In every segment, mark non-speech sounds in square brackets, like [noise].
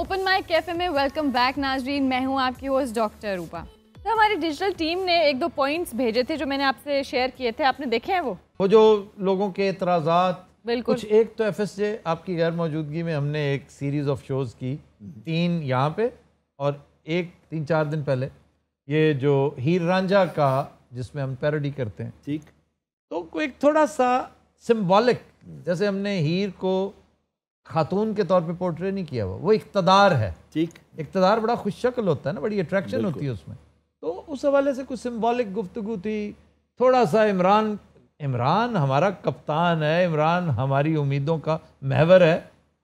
Open mic cafe में welcome back Nazreen मैं हूँ आपकी होस्ट डॉक्टर रूपा तो हमारी डिजिटल टीम ने एक दो पॉइंट्स भेजे थे जो मैंने आपसे शेयर किए थे आपने देखे हैं वो वो जो लोगों के एतराजात बिल्कुल कुछ एक तो एफ आपकी गैर मौजूदगी में हमने एक सीरीज ऑफ शोज की तीन यहाँ पे और एक तीन चार दिन पहले ये जो हीर रांझा का जिसमें हम पैरोडी करते हैं ठीक तो एक थोड़ा सा सिम्बॉलिक जैसे हमने हीर को खातून के तौर पे पोर्ट्रे नहीं किया हुआ वो इकतदार है ठीक इकतदार बड़ा खुश शक्ल होता है ना बड़ी अट्रैक्शन होती है उसमें तो उस हवाले से कुछ सिम्बॉलिक गुफ्तु थी थोड़ा सा इमरान इमरान हमारा कप्तान है इमरान हमारी उम्मीदों का महवर है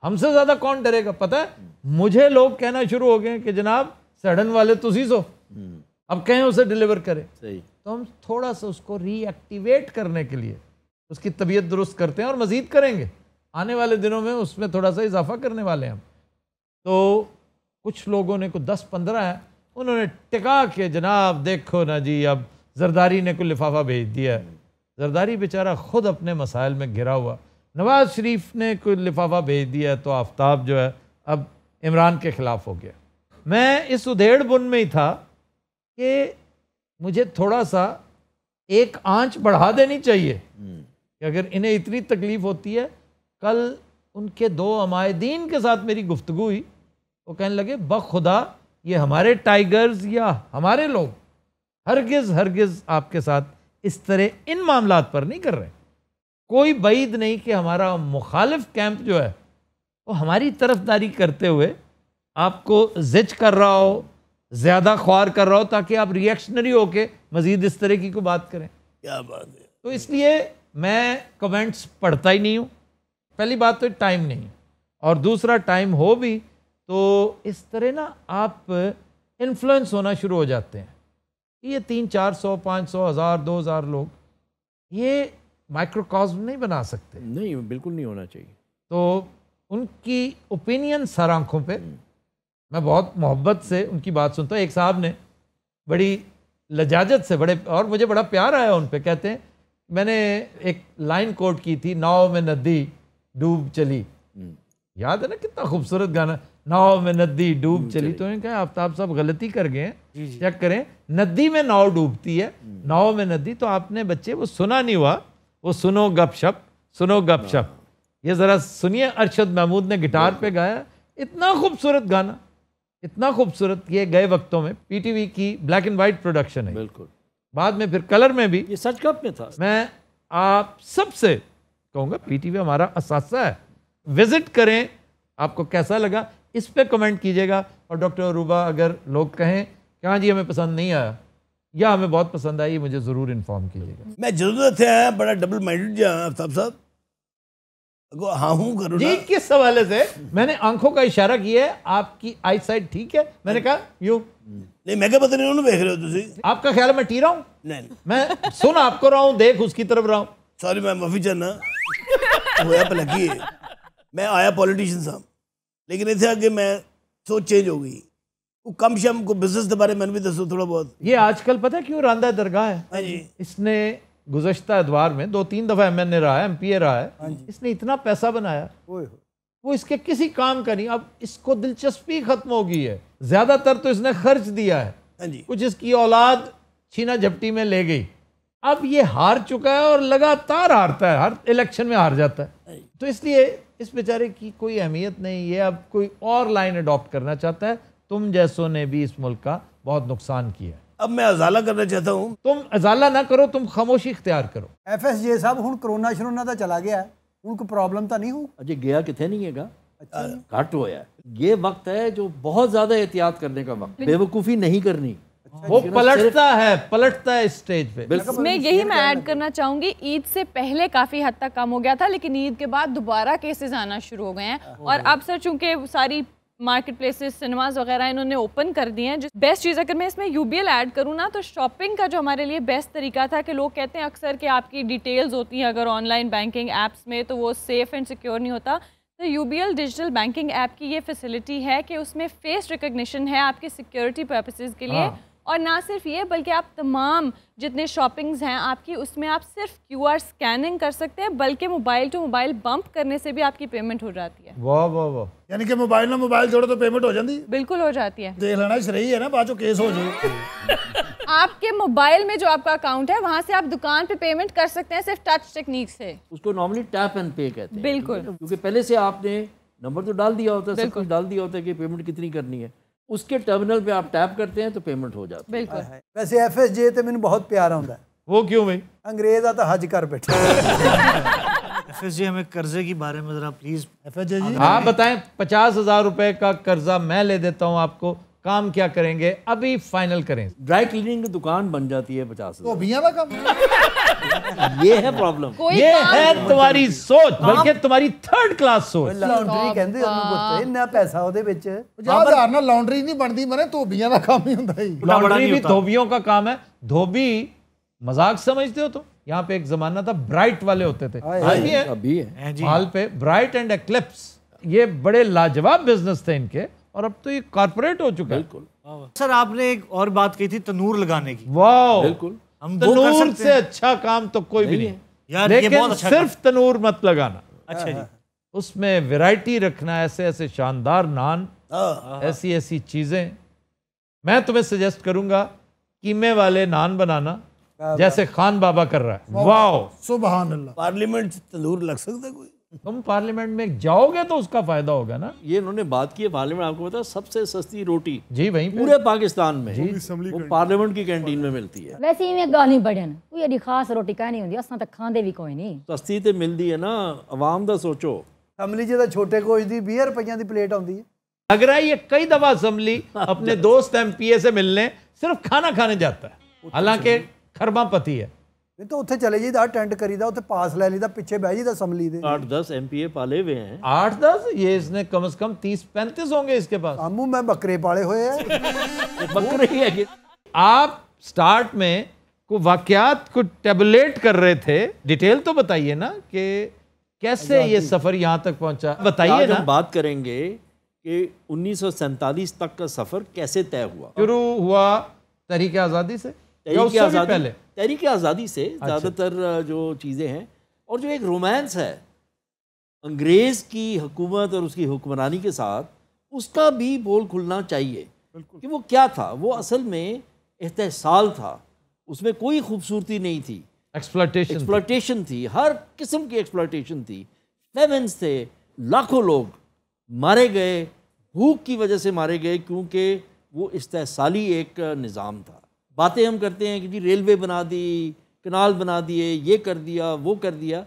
हमसे ज़्यादा कौन डरेगा पता है मुझे लोग कहना शुरू हो गए कि जनाब सडन वाले तुसी तो सो हम्म। अब कहें उसे डिलीवर करें सही तो हम थोड़ा सा उसको रीएक्टिवेट करने के लिए उसकी तबीयत दुरुस्त करते हैं और मज़ीद करेंगे आने वाले दिनों में उसमें थोड़ा सा इजाफा करने वाले हैं तो कुछ लोगों ने कुछ दस पंद्रह हैं उन्होंने टिका के जनाब देखो ना जी अब जरदारी ने कोई लिफाफा भेज दिया है जरदारी बेचारा ख़ुद अपने मसाइल में घिरा हुआ नवाज़ शरीफ ने कोई लिफाफा भेज दिया है तो आफ्ताब जो है अब इमरान के ख़िलाफ़ हो गया मैं इस उधेड़ बुन में ही था कि मुझे थोड़ा सा एक आंच बढ़ा देनी चाहिए कि अगर इन्हें इतनी तकलीफ़ होती है कल उनके दो अमायदीन के साथ मेरी गुफ्तु हुई वो कहने लगे बखुदा ये हमारे टाइगर्स या हमारे लोग हरगिज़ हरगिज़ आपके साथ इस तरह इन मामला पर नहीं कर रहे कोई बैद नहीं कि हमारा मुखालफ कैंप जो है वो हमारी तरफदारी करते हुए आपको जिच कर रहा हो ज़्यादा ख्वार कर रहा हो ताकि आप रिएक्शनरी होके मज़ीद इस तरह की को बात करें क्या बात है तो इसलिए मैं कमेंट्स पढ़ता ही नहीं हूँ पहली बात तो टाइम नहीं और दूसरा टाइम हो भी तो इस तरह ना आप इन्फ्लुएंस होना शुरू हो जाते हैं ये तीन चार सौ पाँच सौ हज़ार दो हज़ार लोग ये माइक्रोकॉज्म नहीं बना सकते नहीं बिल्कुल नहीं होना चाहिए तो उनकी ओपिनियन सर आँखों पर हम्म। मैं बहुत मोहब्बत से उनकी बात सुनता हूँ एक साहब ने बड़ी लजाजत से बड़े और मुझे बड़ा प्यार आया उन पर कहते हैं मैंने एक लाइन कोट की थी नाव में नदी डूब चली याद है ना कितना खूबसूरत गाना नाव में नदी डूब चली तो उन्होंने कहा आफ्ताब साहब गलती कर गए चेक करें नदी में नाव डूबती है हम्म। नाव में नदी तो आपने बच्चे वो सुना नहीं हुआ वो सुनो गपशप सुनो गपशप ये ज़रा सुनिए अरशद महमूद ने गिटार पे गाया इतना खूबसूरत गाना इतना खूबसूरत ये गए वक्तों में पीटीवी की ब्लैक एंड वाइट प्रोडक्शन है बिल्कुल बाद में फिर कलर में भी ये सच कप में था मैं आप सबसे कहूँगा पीटीवी हमारा असासा है विजिट करें आपको कैसा लगा इस पर कमेंट कीजिएगा और डॉक्टर अरूबा अगर लोग कहें कि जी हमें पसंद नहीं आया या हमें बहुत पसंद आई मुझे ज़रूर इन्फॉर्म कीजिएगा मैं ज़रूरत है बड़ा डबल माइंडेड आफ्ताब साहब हाँ हूँ करूँ जी किस हवाले से मैंने आंखों का इशारा किया है आपकी आई साइड ठीक है मैंने कहा यू नहीं मैं क्या पता नहीं देख रहे हो आपका ख्याल मैं टी रहा हूँ नहीं मैं सुन आपको रहा हूँ देख उसकी तरफ रहा हूँ सॉरी मैं माफी चाहना होया भलगी है मैं आया पॉलिटिशियन साहब लेकिन इतने आगे मैं सोच चेंज हो गई वो कम शम को बिजनेस के बारे में भी दसो थोड़ा बहुत ये आजकल पता क्यों रांदा दरगाह है हाँ जी इसने गुजशत एतवार में दो तीन दफ़ा एम एन ए रहा है एम पी ए रहा है हाँ इसने इतना पैसा बनाया वो इसके किसी काम का नहीं अब इसको दिलचस्पी खत्म हो गई है ज़्यादातर तो इसने खर्च दिया है हाँ कुछ इसकी औलाद छीना झपटी में ले गई अब ये हार चुका है और लगातार हारता है हर इलेक्शन में हार जाता है तो इसलिए इस बेचारे की कोई अहमियत नहीं है अब कोई और लाइन अडॉप्ट करना चाहता है तुम जैसों ने भी इस मुल्क का बहुत नुकसान किया अब मैं अजाला करना चाहता हूँ तुम अजाला ना करो तुम एफ एस जे साहब हूँ ਹੁਣ शरोना तो चला गया है उनको प्रॉब्लम तो नहीं ਨਹੀਂ अजय गया कितने नहीं ਨਹੀਂ ਹੈਗਾ अच्छा घट होया ये वक्त है जो बहुत ज़्यादा एहतियात करने का वक्त बेवकूफ़ी नहीं करनी वो पलटता है पलटता है स्टेज पे मैं यही मैं ऐड करना चाहूंगी ईद से पहले काफी हद तक कम हो गया था लेकिन ईद के बाद दोबारा केसेस आना शुरू हो गए हैं और अब सर चूंकि सारी मार्केट प्लेसेस सिनेमाज वगैरह इन्होंने ओपन कर दिए हैं बेस्ट चीज़ अगर मैं इसमें यू बी एल ऐड करूँ ना तो शॉपिंग का जो हमारे लिए बेस्ट तरीका था कि लोग कहते हैं अक्सर कि आपकी डिटेल्स होती हैं अगर ऑनलाइन बैंकिंग एप्स में तो वो सेफ़ एंड सिक्योर नहीं होता तो U B L digital banking app की ये फैसिलिटी है कि उसमें फेस रिकोगशन है आपकी सिक्योरिटी पर्पसेज के लिए हाँ। और ना सिर्फ ये बल्कि आप तमाम जितने शॉपिंग्स हैं आपकी उसमें आप सिर्फ क्यूआर स्कैनिंग कर सकते हैं बल्कि मोबाइल टू मोबाइल बम्प करने से भी आपकी पेमेंट हो जाती है वाह वाह वाह यानी कि मोबाइल ना मोबाइल जोड़ो तो पेमेंट हो जाती है बिल्कुल हो जाती है देख लेना सही है ना बाजो केस हो जाए [laughs] आपके मोबाइल में जो आपका अकाउंट है वहाँ से आप दुकान पे पेमेंट कर सकते हैं सिर्फ टच टेक्निक से उसको नॉर्मली टैप एंड पे कहते हैं बिल्कुल क्योंकि पहले से आपने नंबर तो डाल दिया होता है सब कुछ डाल दिया होता है कि पेमेंट कितनी करनी है उसके टर्मिनल पे आप टैप करते हैं तो ਪੇਮੈਂਟ ਹੋ ਜਾਂਦੀ ਹੈ वैसे ਵੈਸੇ ਐਫਐਸਜੇ ਤੇ ਮੈਨੂੰ ਬਹੁਤ ਪਿਆਰਾ ਹੁੰਦਾ क्यों भाई अंग्रेज आता तो हज कर बैठे एफ एस एफएसजे हमें कर्जे के बारे में जरा प्लीज एफएसजे जी हाँ बताएं पचास हजार रुपए का कर्जा मैं ले देता हूँ आपको काम क्या करेंगे अभी फाइनल करें ड्राई क्लीनिंग की दुकान बन जाती है पचास तो भैया काम ये है प्रॉब्लम ये है तुम्हारी सोच बल्कि तुम्हारी ਥਰਡ ਕਲਾਸ ਸੋਚ ਲਾਉਂਡਰੀ ਕਹਿੰਦੇ ਉਹਨੂੰ ਪੁੱਤ ਇੰਨਾ ਪੈਸਾ ਉਹਦੇ ਵਿੱਚ 50000 ਨਾਲ ਲਾਉਂਡਰੀ ਨਹੀਂ ਬਣਦੀ ਮਨੇ ਧੋਬੀਆਂ ਦਾ ਕੰਮ ਹੀ ਹੁੰਦਾ ਹੀ ਲਾਉਂਡਰੀ ਵੀ ਧੋਬੀਆਂ का काम है धोबी मजाक समझते हो तो यहाँ पे एक जमाना था ब्राइट वाले होते थे अभी है, अभी है। पे ब्राइट एंड एक्लिप्स ये बड़े लाजवाब बिजनेस थे इनके और अब तो ये कारपोरेट हो चुका है बिल्कुल सर आपने एक और बात कही थी तनूर लगाने की वाह बिल्कुल हम तनूर से अच्छा काम तो कोई भी नहीं यार लेकिन ये बहुत अच्छा सिर्फ तनूर मत लगाना अच्छा जी उसमें वैरायटी रखना ऐसे ऐसे शानदार नान हाँ, हाँ, हाँ। ऐसी ऐसी चीज़ें मैं तुम्हें सजेस्ट करूंगा कीमे वाले नान बनाना जैसे खान बाबा कर रहा है वाह सुबह पार्लियामेंट तंदूर लग सकता कोई तुम पार्लियामेंट में जाओगे तो उसका फायदा होगा ना ये इन्होंने बात की है पार्लियामेंट आपको पता सबसे सस्ती रोटी जी वही पूरे पाकिस्तान में वो पार्लियामेंट की कैंटीन में मिलती है वैसे ही गल नहीं बढ़न कोई एडी खास रोटी कहनी हुंदी असां ਤਾਂ ਖਾਂਦੇ ਵੀ ਕੋਈ ਨਹੀਂ ਸਸਤੀ ਤੇ ਮਿਲਦੀ ਹੈ ਨਾ ਆਵਾਮ ਦਾ ਸੋਚੋ ਅਮਲੀ ਜੀ ਦਾ छोटे को भी रुपये की प्लेट आती है लग रहा है ये कई दफा असम्बली [laughs] अपने दोस्त एमपीए से मिलने सिर्फ खाना खाने जाता है तो हालांकि खरबा है ਨਹੀਂ ਤਾਂ ਉੱਥੇ ਚਲੇ ਜਾਈਦਾ ਅਟੈਂਡ ਕਰੀਦਾ ਉੱਥੇ ਪਾਸ ਲੈ ਲਈਦਾ ਪਿੱਛੇ ਬਹਿ ਜਾਈਦਾ ਅਸੈਂਬਲੀ ਦੇ 8-10 ਐਮਪੀਏ ਪਾਲੇ ਹੋਏ ਹਨ 8-10 ਇਹ ਇਸਨੇ ਕਮ ਸੇ ਕਮ 30-35 ਹੋंगे इसके पास आमू मैं बकरे पाले हुए हैं [laughs] बकरे ही है आप स्टार्ट में को वाकयात को टेबलेट कर रहे थे डिटेल तो बताइए ना कि कैसे ये सफर यहाँ तक पहुँचा बताइए ना बात करेंगे कि उन्नीस सौ तक का सफर कैसे तय हुआ शुरू हुआ तरीके आज़ादी से तहरीक आज़ादी तहरीक आज़ादी से अच्छा। ज़्यादातर जो चीज़ें हैं और जो एक रोमांस है अंग्रेज़ की हुकूमत और उसकी हुक्मरानी के साथ उसका भी बोल खुलना चाहिए कि वो क्या था वो असल में एहतसाल था उसमें कोई खूबसूरती नहीं थी एक्सप्लाटेशन एक्सप्लाटेशन थी।, थी हर किस्म की एक्सप्लाटेशन थी फेमेंस थे लाखों लोग मारे गए भूख की वजह से मारे गए क्योंकि वो इस्तेसाली एक निज़ाम था बातें हम करते हैं कि जी रेलवे बना दी कनाल बना दिए ये कर दिया वो कर दिया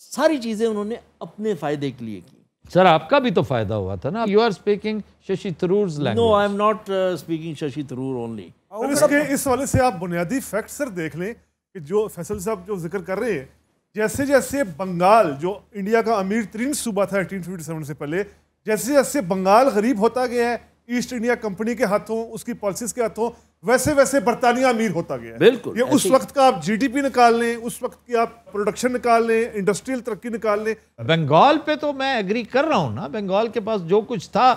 सारी चीज़ें उन्होंने अपने फ़ायदे के लिए की सर आपका भी तो फ़ायदा हुआ था ना you are speaking Shashi Tharoor no I am not speaking Shashi Tharoor only इसके इस वाले से आप बुनियादी फैक्ट सर देख लें कि जो फैसल साहब जो जिक्र कर रहे हैं जैसे जैसे बंगाल जो इंडिया का अमीर तरीन सूबा था एटीन से पहले जैसे जैसे बंगाल गरीब होता गया है ईस्ट इंडिया कंपनी के हाथों उसकी पॉलिसीज़ के हाथों वैसे वैसे बरतानिया अमीर होता गया बिल्कुल ये उस वक्त का आप जीडीपी निकाल लें उस वक्त की आप प्रोडक्शन निकाल लें इंडस्ट्रियल तरक्की निकाल लें बंगाल पे तो मैं एग्री कर रहा हूँ ना बंगाल के पास जो कुछ था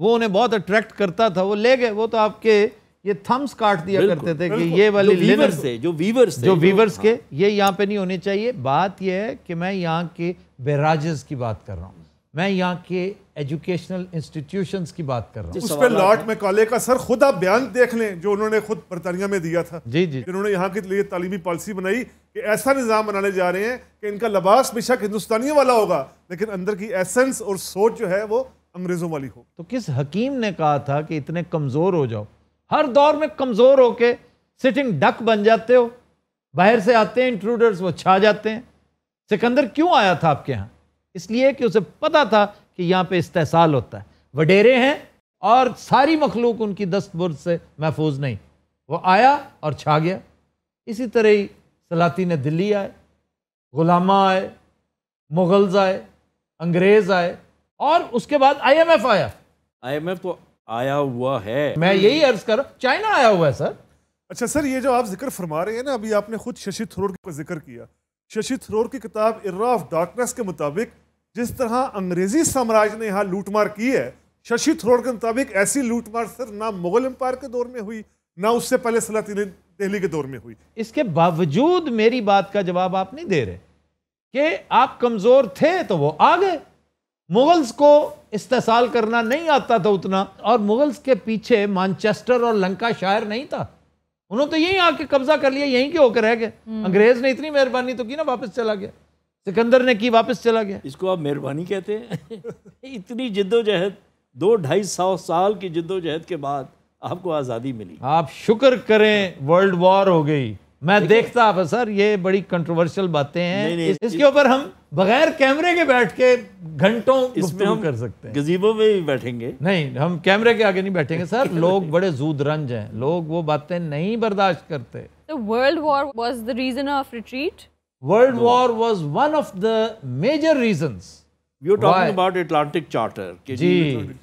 वो उन्हें बहुत अट्रैक्ट करता था वो ले गए वो तो आपके ये थम्स काट दिया करते थे कि ये वाली वीवर्स थे जो वीवर्स जो वीवर्स के हाँ। ये यहाँ पे नहीं होने चाहिए बात यह है कि मैं यहाँ के बेराजेस की बात कर रहा हूँ मैं यहाँ के एजुकेशनल इंस्टीट्यूशन की बात कर रहा हूँ उस पर लॉर्ड मैकॉले का सर खुद आप बयान देख लें जो उन्होंने खुद बरतानिया में दिया था जी जी उन्होंने यहाँ के लिए तालीमी पॉलिसी बनाई कि ऐसा निज़ाम बनाने जा रहे हैं कि इनका लबास बेशक हिंदुस्तानियों वाला होगा लेकिन अंदर की एसेंस और सोच जो है वो अंग्रेज़ों वाली हो तो किस हकीम ने कहा था कि इतने कमज़ोर हो जाओ हर दौर में कमज़ोर होके सिटिंग डक बन जाते हो बाहर से आते हैं इंट्रूडर्स वो छा जाते हैं सिकंदर क्यों आया था आपके यहाँ इसलिए कि उसे पता था कि यहाँ पे इस्तेसाल होता है वडेरे हैं और सारी मखलूक उनकी दस्त बुर्द से महफूज नहीं वो आया और छा गया इसी तरह ही सलातीन दिल्ली आए गुलामा आए मुगल्स आए अंग्रेज़ आए और उसके बाद आईएमएफ आया आईएमएफ तो आया हुआ है मैं यही अर्ज कर रहा चाइना आया हुआ है सर अच्छा सर ये जो आप जिक्र फरमा रहे हैं ना अभी आपने खुद शशि थरूर का जिक्र किया शशि थरूर की किताब इर्रा ऑफ डार्कनेस के मुताबिक जिस तरह अंग्रेजी साम्राज्य ने यहाँ लूटमार की है शशि थरोड़ के मुताबिक ऐसी लूटमार सिर्फ ना मुगल एम्पायर के दौर में हुई ना उससे पहले सलातीन दिल्ली के दौर में हुई इसके बावजूद मेरी बात का जवाब आप नहीं दे रहे कि आप कमजोर थे तो वो आ गए मुगल्स को इस्तेसाल करना नहीं आता था उतना और मुगल्स के पीछे मानचेस्टर और लंका शायर नहीं था उन्होंने तो यहीं आके कब्जा कर लिया यहीं के होकर रह गए हम्म। अंग्रेज ने इतनी मेहरबानी तो की ना वापस चला गया सिकंदर ने की वापस चला गया इसको आप मेहरबानी कहते हैं [laughs] इतनी जिद्दोजहद दो ढाई सौ साल की जिद्दोजहद के बाद आपको आज़ादी मिली आप शुक्र करें वर्ल्ड वॉर हो गई मैं देखता आप सर ये बड़ी कंट्रोवर्शियल बातें हैं नहीं, नहीं, इस, इसके ऊपर हम बगैर कैमरे के बैठ के घंटों इसमें हम कर सकते हैं गजीबों में भी बैठेंगे नहीं हम कैमरे के आगे नहीं बैठेंगे सर लोग बड़े जूदरंज हैं लोग वो बातें नहीं बर्दाश्त करते world war was the reason of retreat World War was one of the major reasons. We were talking why? about Atlantic Charter. जी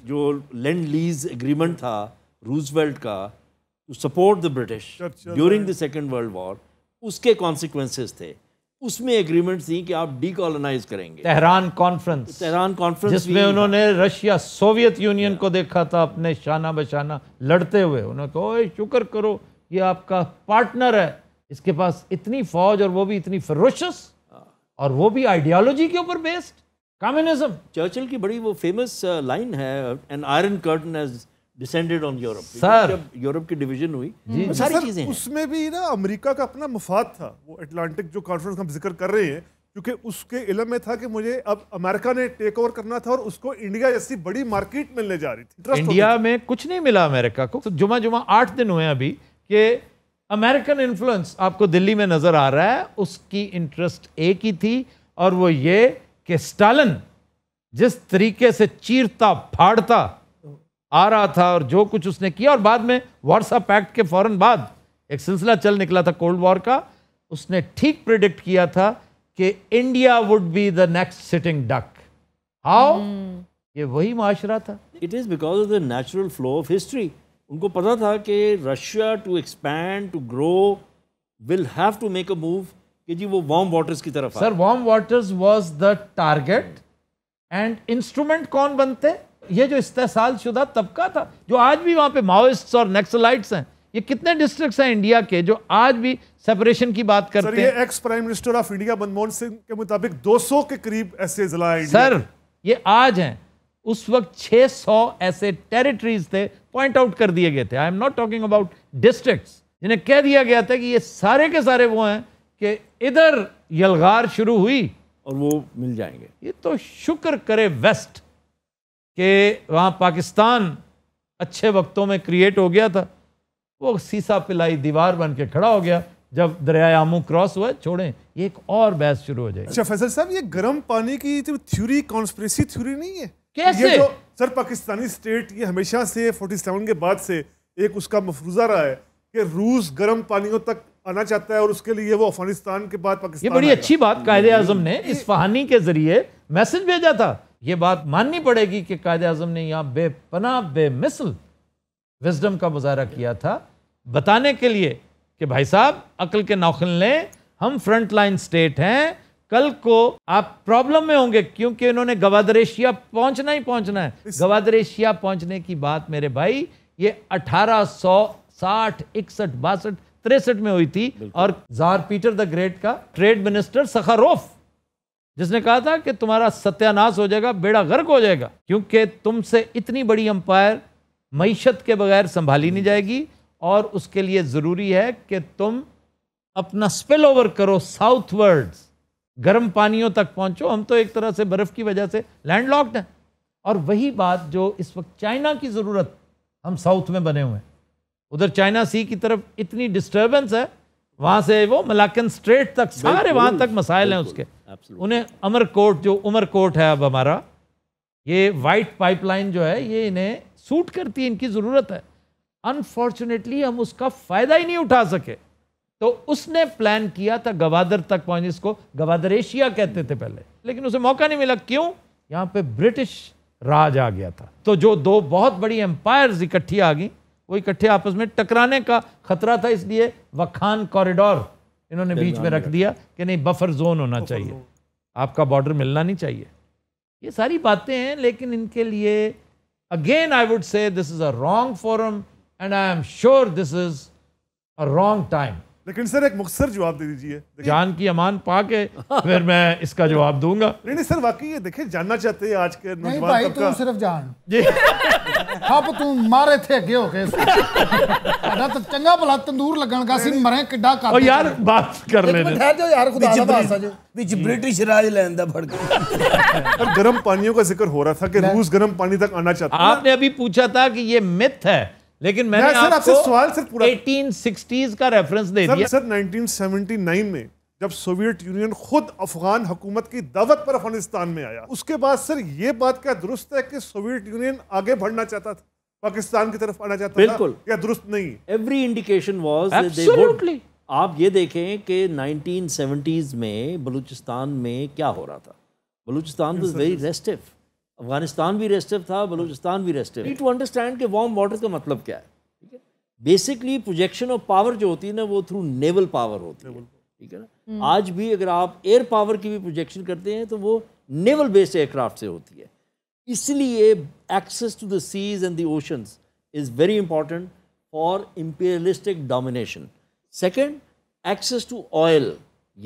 जो लैंड लीज एग्रीमेंट था रूजवेल्ट का to support the British during the second world war उसके consequences थे उसमें agreement थी कि आप डीकोलोनाइज करेंगे तेहरान कॉन्फ्रेंस तेहरान कॉन्फ्रेंस जिसमें उन्होंने रशिया सोवियत यूनियन को देखा था अपने शाना बशाना लड़ते हुए उन्होंने कहा शुक्र करो ये आपका पार्टनर है इसके पास इतनी फौज और वो भी इतनी फरोशस और वो भी आइडियोलॉजी के ऊपर बेस्ड कम्युनिज्म चर्चिल की बड़ी वो फेमस लाइन uh, है an iron curtain as descended on Europe sir Europe की डिवीजन हुई जी, जी, सारी चीजें उसमें भी ना अमेरिका का अपना मुफाद था वो अटलांटिक जो कॉन्फ्रेंस हम जिक्र कर रहे हैं क्योंकि उसके इलम में था कि मुझे अब अमेरिका ने टेक ओवर करना था और उसको इंडिया जैसी बड़ी मार्केट मिलने जा रही थी इंडिया में कुछ नहीं मिला अमेरिका को तो जुमा जुमा आठ दिन हुए अभी कि अमेरिकन इन्फ्लुएंस आपको दिल्ली में नज़र आ रहा है उसकी इंटरेस्ट एक ही थी और वो ये कि स्टालिन जिस तरीके से चीरता फाड़ता आ रहा था और जो कुछ उसने किया और बाद में वार्सा पैक्ट के फौरन बाद एक सिलसिला चल निकला था कोल्ड वॉर का उसने ठीक प्रिडिक्ट किया था कि India would be the next sitting duck how ये वही माशरा था it is because of the natural flow of history उनको पता था कि Russia to expand to grow will have to make a move कि जी वो वार्म वाटर्स की तरफ sir warm waters was the target and instrument कौन बनते ये जो इस्तेसाल शुदा तबका था जो आज भी वहाँ पे माओइस्ट्स और नेक्सलाइट्स हैं ये कितने डिस्ट्रिक्ट्स हैं इंडिया के जो आज भी सेपरेशन की बात करते सर, ये हैं ex prime minister of India Manmohan Singh के मुताबिक 200 के करीब ऐसे जिला सर ये आज हैं उस वक्त 600 ऐसे टेरिटरीज थे पॉइंट आउट कर दिए गए थे I am not talking about districts जिन्हें कह दिया गया था कि ये सारे के सारे वो हैं कि इधर यलगार शुरू हुई और वो मिल जाएंगे ये तो शुक्र करे वेस्ट के वहाँ पाकिस्तान अच्छे वक्तों में क्रिएट हो गया था वो सीसा पिलाई दीवार बन के खड़ा हो गया जब दरिया आमू क्रॉस हुआ छोड़ें ये एक और बहस शुरू हो जाएगी अच्छा फैसल साहब ये गर्म पानी की थ्योरी कॉन्स्परेसी थ्योरी नहीं है कैसे ये जो सर पाकिस्तानी स्टेट ये हमेशा से 47 के बाद से एक उसका मफरूजा रहा है कि रूस गर्म पानियों तक आना चाहता है और उसके लिए वो अफगानिस्तान के बाद पाकिस्तान ये बड़ी अच्छी बात कायदे आजम ने इस फहानी के जरिए मैसेज भेजा था ये बात माननी पड़ेगी कि कायद आजम ने यहाँ बेपना बेमिसल विजडम का मुजाहरा किया था बताने के लिए कि भाई साहब अकल के नौखल लें हम फ्रंट लाइन स्टेट हैं कल को आप प्रॉब्लम में होंगे क्योंकि उन्होंने एशिया पहुंचना ही पहुंचना है गवादरेशिया पहुंचने की बात मेरे भाई ये अठारह सौ साठ इकसठ बासठ तिरसठ में हुई थी और जार पीटर द ग्रेट का ट्रेड मिनिस्टर सखारोफ जिसने कहा था कि तुम्हारा सत्यानाश हो जाएगा बेड़ा गर्क हो जाएगा क्योंकि तुमसे इतनी बड़ी अंपायर मीशत के बगैर संभाली नहीं हम्म। जाएगी और उसके लिए ज़रूरी है कि तुम अपना स्पिल ओवर करो साउथ वर्ड्स गर्म पानियों तक पहुंचो हम तो एक तरह से बर्फ़ की वजह से लैंडलॉक्ड हैं और वही बात जो इस वक्त चाइना की ज़रूरत हम साउथ में बने हुए हैं उधर चाइना सी की तरफ इतनी डिस्टर्बेंस है वहाँ से वो मलाकन स्ट्रेट तक सारे वहाँ तक मसाइल हैं उसके उन्हें अमरकोट जो उमरकोट है अब हमारा ये वाइट पाइपलाइन जो है ये इन्हें सूट करती है इनकी ज़रूरत है अनफॉर्चुनेटली हम उसका फ़ायदा ही नहीं उठा सके तो उसने प्लान किया था गवादर तक पहुंचने इसको गवादर एशिया कहते थे पहले लेकिन उसे मौका नहीं मिला क्यों यहां पे ब्रिटिश राज आ गया था तो जो दो बहुत बड़ी एम्पायर्स इकट्ठी आ गई वो इकट्ठे आपस में टकराने का खतरा था इसलिए वखान कॉरिडोर इन्होंने बीच में रख दिया कि नहीं बफर जोन होना बफर चाहिए जोन। आपका बॉर्डर मिलना नहीं चाहिए ये सारी बातें हैं लेकिन इनके लिए again I would say this is a wrong forum and I am sure this is a wrong time लेकिन सर एक मुख्तर जवाब दे दीजिए जान की अमान पा के फिर मैं इसका जवाब दूंगा [laughs] नहीं नहीं सर वाकई ये देखे जानना चाहते हैं आज के नहीं भाई तुम सिर्फ जान आप अब तुम मारे थे गे हो गए तो चंगा भला तंदूर लगन का सी मरे किड्डा का यार बात कर ले ठहर जाओ यार खुदा दा वास्ता जो ਵਿੱਚ ਬ੍ਰਿਟਿਸ਼ ਰਾਜ ਲੈਣ ਦਾ और गर्म पानियों का जिक्र हो रहा था कि रूस गर्म पानी तक आना चाहता आपने अभी पूछा था कि ये मिथ है लेकिन मैंने मैं आपको सवाल सर पूरा 1860s का रेफरेंस दे सर, दिया सर 1979 में जब सोवियत यूनियन खुद अफगान हुकूमत की दावत पर अफगानिस्तान में आया उसके बाद सर ये बात क्या दुरुस्त है कि सोवियत यूनियन आगे बढ़ना चाहता था पाकिस्तान की तरफ आना चाहता बिल्कुल या दुरुस्त नहीं एवरी इंडिकेशन वॉज आप ये देखें कि नाइनटीन में बलूचिस्तान में क्या हो रहा था Baluchistan was very restive Afghanistan भी रेस्टिव था हाँ। बलूचिस्तान भी रेस्टिव टू अंडरस्टैंड कि वार्म वाटर का मतलब क्या है ठीक है बेसिकली प्रोजेक्शन ऑफ पावर जो होती है ना वो थ्रू नेवल पावर होती है ठीक है ना हम्म। आज भी अगर आप एयर पावर की भी प्रोजेक्शन करते हैं तो वो नेवल बेस्ड एयरक्राफ्ट से होती है इसलिए access to the seas and the oceans is very important for imperialistic domination second access to oil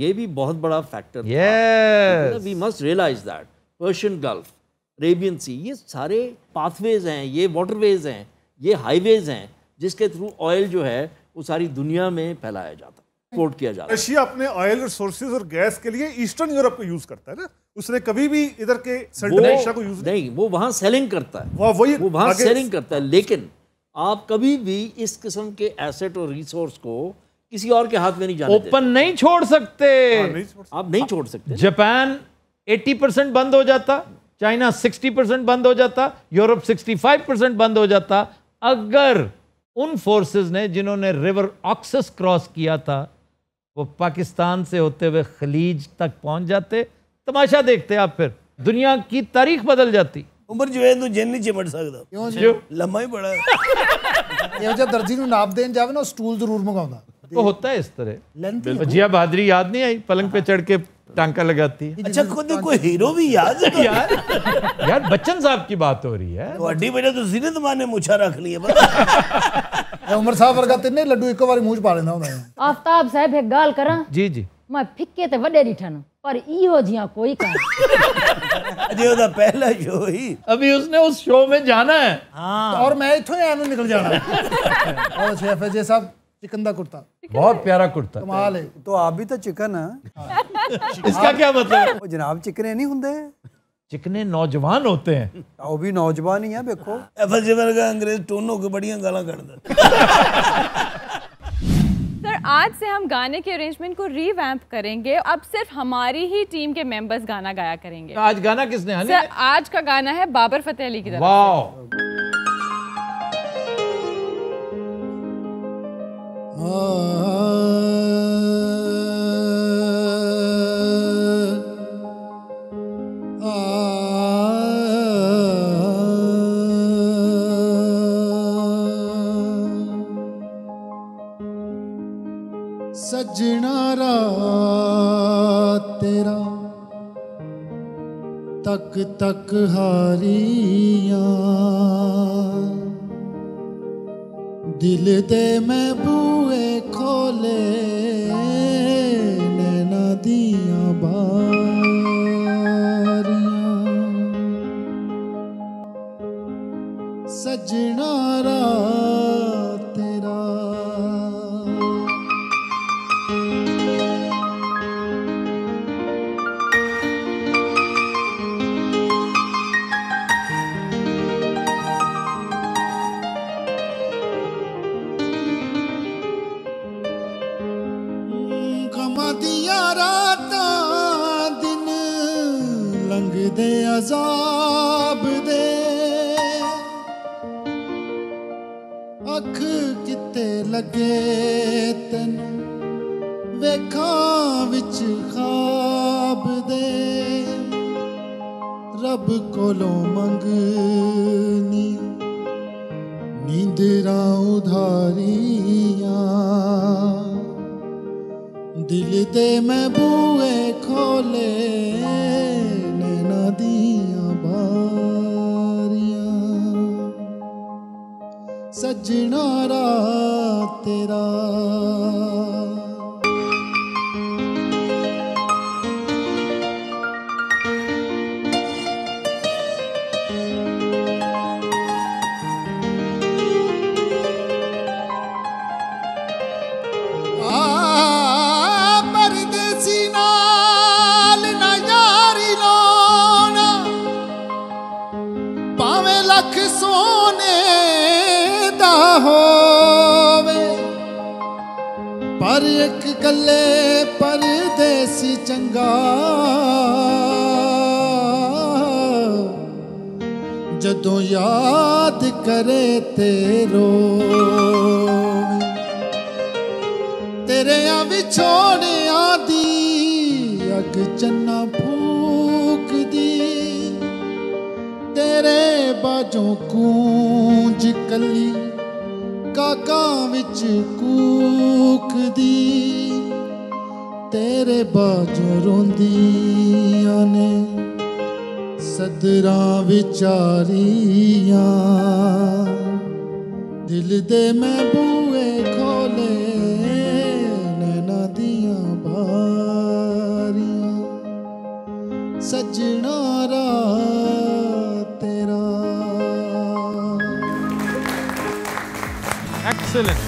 ये भी बहुत बड़ा factor we must realise that Persian gulf Arabian sea ये सारे पाथवेज हैं ये वाटरवेज हैं ये हाईवेज हैं जिसके थ्रू ऑयल जो है वो सारी दुनिया में फैलाया जाता एक्सपोर्ट किया जाता है रशिया अपने ऑयल रिसोर्सेज और गैस के लिए ईस्टर्न यूरोप को यूज करता है ना उसने कभी भी इधर के सेंट्रल एशिया को यूज नहीं वो वहाँ सेलिंग करता है वह वही वो वहाँ सेलिंग करता है लेकिन आप कभी भी इस किस्म के एसेट और रिसोर्स को किसी और के हाथ में नहीं जाने ओपन नहीं छोड़ सकते, हाँ, नहीं छोड़ सकते। आप नहीं छोड़ सकते जापान 80 परसेंट बंद हो जाता चाइना 60 परसेंट बंद हो जाता यूरोप 65 परसेंट बंद हो जाता अगर उन फोर्सेस ने जिन्होंने रिवर ऑक्सस क्रॉस किया था वो पाकिस्तान से होते हुए खलीज तक पहुंच जाते तमाशा देखते आप फिर दुनिया की तारीख बदल जाती उम्र जो है ਤੂੰ तो जेल [laughs] नहीं चिमट सकता ਕਿਉਂ ਜੀ ਲੰਮਾ ਹੀ ਬੜਾ ਇਹੋ ਜਿਹਾ ਦਰਜੀ ਨੂੰ ना ਦੇਣ ਜਾਵੇ ਨਾ ਸਟੂਲ ਜ਼ਰੂਰ ਮੰਗਾਉਂਦਾ ਉਹ ਹੁੰਦਾ ਇਸ ਤਰ੍ਹਾਂ ਲੰਤੀ ਜਿਆ ਬਹਾਦਰੀ ਯਾਦ ਨਹੀਂ ਆਈ ਪਲੰਗ ਤੇ ਚੜ टांका लगाती है अच्छा खुद कोई हीरो भी याद है यार यार बच्चन साहब की बात हो रही है ਵੱਡੀ ਬੇਟੇ ਤੋਂ ਜ਼ਿੰਦ ਮਾਂ ਨੇ ਮੁੱਛਾਂ ਰੱਖ ਲਈਆਂ ਪਤਾ ਉਮਰ ਸਾਹਿਬ ਵਰਗਾ ਤਿੰਨੇ ਲੱਡੂ ਇੱਕੋ ਵਾਰੀ ਮੂੰਹ 'ਚ ਪਾ ਲੈਂਦਾ ਹੁੰਦਾ ਹੈ ਆਫਤਾਬ ਸਾਹਿਬ ਇੱਕ ਗੱਲ ਕਰਾਂ ਜੀ ਜੀ ਮੈਂ ਫਿੱਕੇ ਤੇ ਵੱਡੇ ਡਿਠਨ पर इहो जिया कोई का अजय ਉਹਦਾ ਪਹਿਲਾ ਸ਼ੋ ਹੀ ਅਭੀ ਉਸਨੇ ਉਸ ਸ਼ੋ में जाना है हाँ। और मैं इथों ही निकल जाना और शेफ अजय साहब चिकंदा कुर्ता बहुत प्यारा कुर्ता कमाल है तो आप भी तो चिकन है हाँ। इसका क्या मतलब जनाब चिकने नहीं होंगे चिकने नौजवान होते हैं वो भी नौजवान ही है देखो एफएल जेवर का अंग्रेज टोन होकर बढ़िया गाला कर सर आज से हम गाने के अरेंजमेंट को रिवैम्प करेंगे अब सिर्फ हमारी ही टीम के मेंबर्स गाना गाया करेंगे आज गाना किसने सर आज का गाना है बाबर फतेह अली की तरफ से। Oh. ਸਜਣਾ ਰਾ ਤੇਰਾ ਦੀਆਂ ਰਾਤਾਂ ਦਿਨ ਲੰਘਦੇ ਆਜ਼ਾਦ ਲੱਗੇ ਤੈਨੂੰ ਵੇਖਾਂ ਵਿੱਚ ਖਾਬ ਦੇ ਰੱਬ ਕੋਲੋਂ ਮੰਗਨੀ ਨੀਂਦਰਾਂ ਉਧਾਰੀਆਂ ਦਿਲ ਦੇ ਮੈਂ ਬੂਏ ਖੋਲੇ ਨੈਣਾ ਦੀ ਸੱਜਣਾ ਰਾ ਤੇਰਾ ਚੱਲੇ ਪਰਦੇਸੀ ਚੰਗਾ ਜਦੋਂ ਯਾਦ ਕਰੇ ਤੇਰੋ ਤੇਰੇ ਤੇਰਿਆਂ ਵਿਛੋੜਿਆਂ ਦੀ ਅਗ ਚੰਨਾ ਫੂਕਦੀ ਤੇਰੇ ਬਾਝੋਂ ਕੂੰਜ ਕੱਲੀ ਕਾਕਾਂ ਵਿੱਚ ਕੂਕਦੀ तेरे बाजू रोंदिया ने सदर विचारिया दिल दे मैं बुए खोले Excellent.